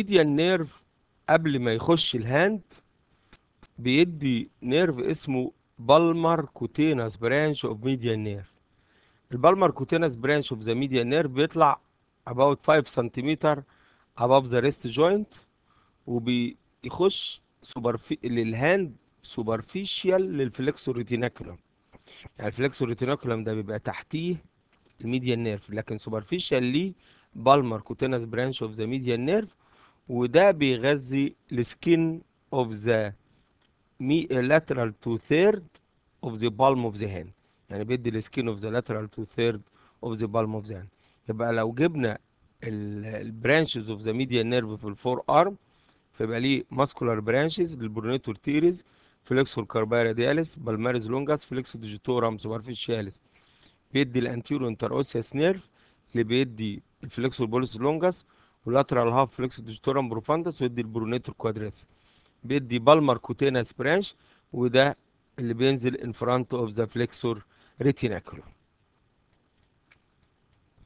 الميديال نيرف قبل ما يخش الهاند بيدي نيرف اسمه بالمر كوتينس برانش اوف ميديال نيرف البالمر كوتينس برانش اوف ذا ميديال نيرف بيطلع اباوت 5 سنتيمتر اباف ذا ريست جوينت وبيخش سوبرفي للهاند سوبرفيشال للفلكسور ريتيناكولم يعني الفلكسور ريتيناكولم ده بيبقى تحتيه الميديال نيرف لكن سوبرفيشال ليه بالمر كوتينس برانش اوف ذا ميديال نيرف وده بيغذي السكين of the uh, lateral two third of the palm of the hand يعني بيدي السكين of the lateral two third of the palm of the hand يبقى لو جبنا البرانشز اوف ذا ميديا نيرف في الفور ارم فيبقى ليه ماسكولار برانشز للبرونيتور تيريز فليكسور كارباي رادياليس بالماريز لونجاس فليكسو ديجيتورام سوبرفيشياليس بيدي الانتيرو انتر اوسيس نيرف اللي بيدي الفليكسور بوليس لونجاس ولاترال هاف فليكس ديجيتورم بروفاندس ويدي البرونيتور كوادريس بيدي بالمر كوتينس برانش وده اللي بينزل ان فرونت اوف ذا فليكسور ريتيناكولوم